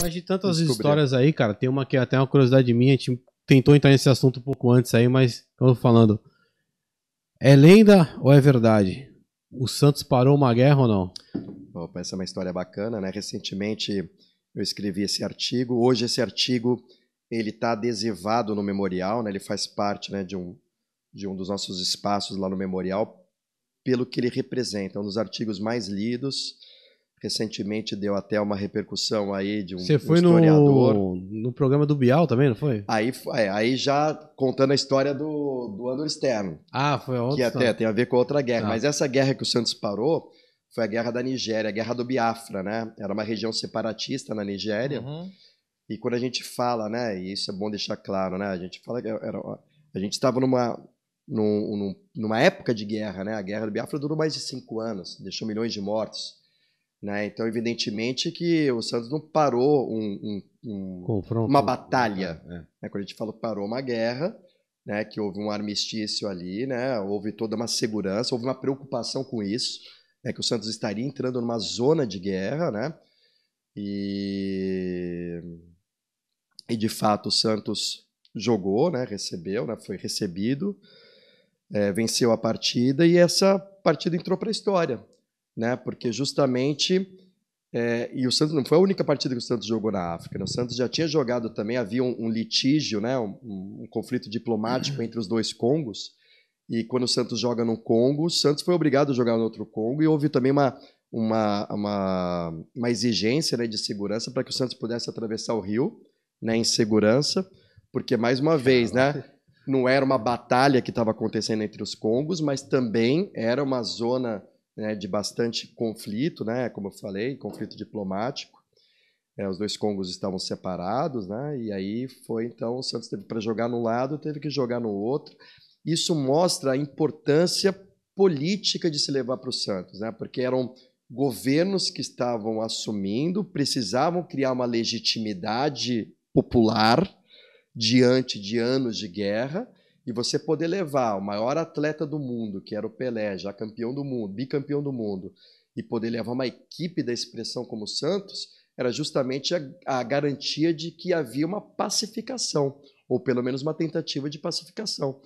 Mas de tantas Descobri. histórias aí, cara, tem uma que é até uma curiosidade minha, a gente tentou entrar nesse assunto um pouco antes aí, mas falando. É lenda ou é verdade? O Santos parou uma guerra ou não? Opa, essa é uma história bacana, né? Recentemente eu escrevi esse artigo. Hoje esse artigo ele está adesivado no memorial, né? Ele faz parte, né, de um de um dos nossos espaços lá no memorial, pelo que ele representa. É um dos artigos mais lidos recentemente deu até uma repercussão aí de um, Você foi um historiador. No, no programa do Bial também, não foi? Aí, é, aí já contando a história do, do Andor Externo. Ah, foi outra. Que até tem a ver com outra guerra. Ah. Mas essa guerra que o Santos parou foi a guerra da Nigéria, a guerra do Biafra, né? Era uma região separatista na Nigéria. Uhum. E quando a gente fala, né? E isso é bom deixar claro, né? A gente fala que era, a gente estava numa num, numa época de guerra, né? A guerra do Biafra durou mais de cinco anos, deixou milhões de mortos né? Então, evidentemente que o Santos não parou um, um, um, uma batalha. É, é. Né? Quando a gente fala parou uma guerra, né? que houve um armistício ali, né? houve toda uma segurança, houve uma preocupação com isso, né? que o Santos estaria entrando numa zona de guerra. Né? E... e, de fato, o Santos jogou, recebeu, foi recebido, é, venceu a partida e essa partida entrou para a história né? Porque justamente é, e o Santos não foi a única partida que o Santos jogou na África. Né? O Santos já tinha jogado também, havia um, um litígio, né? Um, um, conflito diplomático entre os dois Congos. E quando o Santos joga no Congo, o Santos foi obrigado a jogar no outro Congo e houve também uma, uma, uma, uma exigência né, de segurança para que o Santos pudesse atravessar o rio né, em segurança, porque, mais uma vez, né, não era uma batalha que estava acontecendo entre os Congos, mas também era uma zona né, de bastante conflito, né, como eu falei, conflito diplomático. É, os dois Congos estavam separados, né, e aí foi então o Santos teve para jogar num lado, teve que jogar no outro. Isso mostra a importância política de se levar para o Santos, né, porque eram governos que estavam assumindo, precisavam criar uma legitimidade popular diante de anos de guerra e você poder levar o maior atleta do mundo, que era o Pelé, já campeão do mundo, bicampeão do mundo, e poder levar uma equipe da expressão como o Santos, era justamente a, a garantia de que havia uma pacificação, ou pelo menos uma tentativa de pacificação.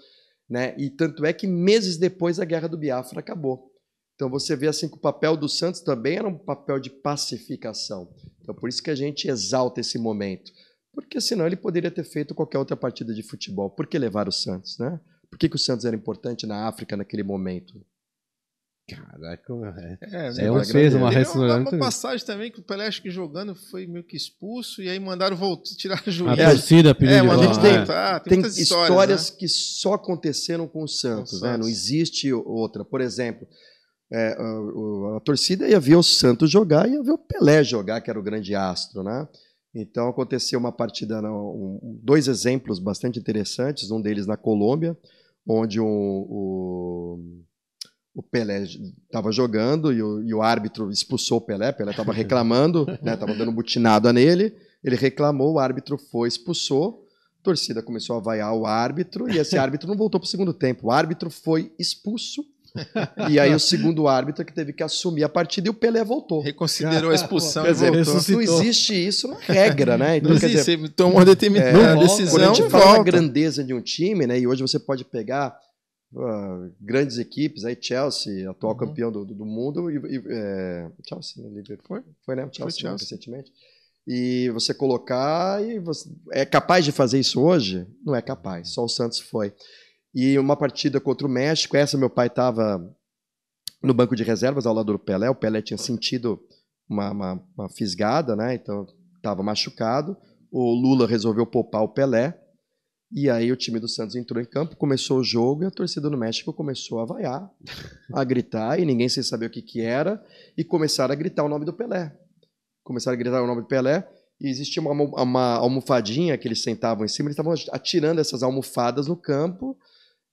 Né? E tanto é que meses depois a guerra do Biafra acabou. Então você vê assim que o papel do Santos também era um papel de pacificação. Então por isso que a gente exalta esse momento. Porque senão ele poderia ter feito qualquer outra partida de futebol. Por que levar o Santos, né? Por que, que o Santos era importante na África naquele momento? Caraca, é, é, né? é fez uma ressonância. Uma passagem também que o Pelé acho que jogando foi meio que expulso e aí mandaram voltar, tirar a juíza. A torcida pediu. É, mas é. Ah, tem, tem, tem histórias, histórias né? que só aconteceram com o Santos, com né? Santos. não existe outra. Por exemplo, a, é, a, a, torcida ia ver o Santos jogar e ia ver o Pelé jogar, que era o grande astro, né? Então aconteceu uma partida, né, um, dois exemplos bastante interessantes, um deles na Colômbia, onde o, o, o Pelé estava jogando e o, e o, árbitro expulsou o Pelé, Pelé estava reclamando, estava né, dando butinada nele, ele reclamou, o árbitro foi, expulsou, a torcida começou a vaiar o árbitro e esse árbitro não voltou para o segundo tempo, o árbitro foi expulso e aí o segundo árbitro que teve que assumir a partida e o Pelé voltou. Reconsiderou a ah, expulsão ah, Não existe isso na é regra, né? Então, não existe, dizer, tomou uma é, determinada é, decisão. Quando a gente fala da grandeza de um time, né? E hoje você pode pegar Uh, grandes equipes, aí Chelsea, atual uhum. campeão do, do mundo, e, e é, Chelsea, né, Liverpool, foi, né? Chelsea, foi Chelsea. Né, recentemente. E você colocar e você é capaz de fazer isso hoje? Não é capaz. Só o Santos foi. E uma partida contra o México, essa meu pai estava no banco de reservas ao lado do Pelé. O Pelé tinha sentido uma, uma, uma fisgada, né? Então estava machucado. O Lula resolveu poupar o Pelé. E aí o time do Santos entrou em campo, começou o jogo e a torcida do México começou a vaiar, a gritar, e ninguém sem saber o que, que era, e começaram a gritar o nome do Pelé. Começaram a gritar o nome do Pelé, e existia uma, uma almofadinha que eles sentavam em cima, eles estavam atirando essas almofadas no campo,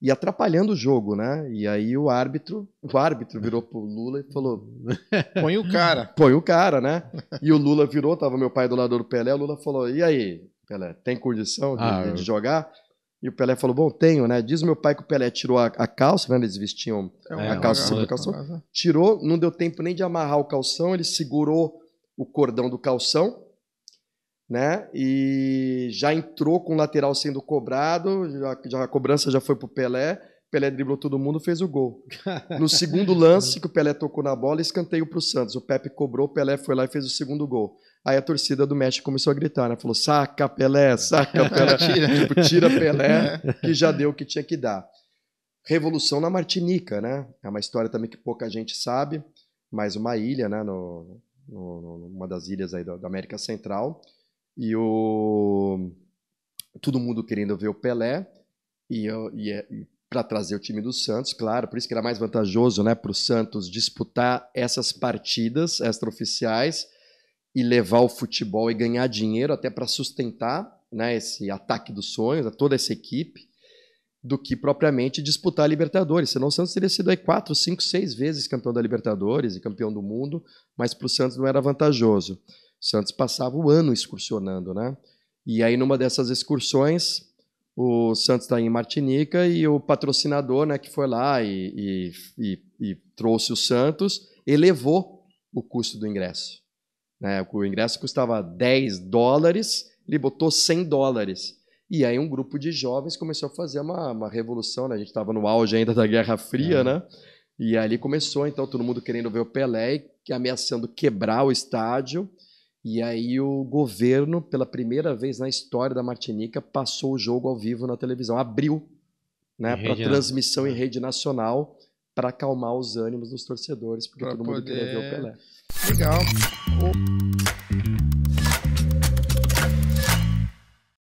e atrapalhando o jogo, né? E aí o árbitro, o árbitro virou pro Lula e falou: "Põe o cara". Põe o cara, né? E o Lula virou, tava meu pai do lado do Pelé, o Lula falou: "E aí, Pelé, tem condição de, ah, de jogar?" E o Pelé falou: Bom, tenho, né? Diz meu pai que o Pelé tirou a, a calça, né? Eles vestiam é, a é, calça cima é, do é, calção. Tirou, não deu tempo nem de amarrar o calção, ele segurou o cordão do calção né? E já entrou com o lateral sendo cobrado, já, já a cobrança já foi para o Pelé. Pelé driblou todo mundo, fez o gol. No segundo lance que o Pelé tocou na bola, escanteio para o Santos. O Pepe cobrou, o Pelé foi lá e fez o segundo gol. Aí a torcida do México começou a gritar, né? Falou: saca Pelé, saca Pelé, tipo, tira Pelé, que já deu o que tinha que dar. Revolução na Martinica, né? É uma história também que pouca gente sabe, mas uma ilha, né? No, no, das ilhas aí da América Central e o todo mundo querendo ver o Pelé e, e, é, e para trazer o time do Santos, claro, por isso que era mais vantajoso, né, para o Santos disputar essas partidas extraoficiais e levar o futebol e ganhar dinheiro até para sustentar, né, esse ataque dos sonhos, a né, toda essa equipe, do que propriamente disputar a Libertadores. Senão o Santos teria sido aí quatro, cinco, seis vezes campeão da Libertadores e campeão do mundo, mas para o Santos não era vantajoso. Santos passava o ano excursionando, né? E aí, numa dessas excursões, o Santos está em Martinica e o patrocinador, né, que foi lá e, e, e, e trouxe o Santos, elevou o custo do ingresso. Né? O ingresso custava 10 dólares, ele botou 100 dólares. E aí um grupo de jovens começou a fazer uma, uma revolução, né? A gente estava no auge ainda da Guerra Fria, é. né? E ali começou, então, todo mundo querendo ver o Pelé e ameaçando quebrar o estádio. E aí o governo, pela primeira vez na história da Martinica, passou o jogo ao vivo na televisão, abriu né, para transmissão em rede nacional para acalmar os ânimos dos torcedores, porque pra todo mundo poder... queria ver o Pelé. Legal.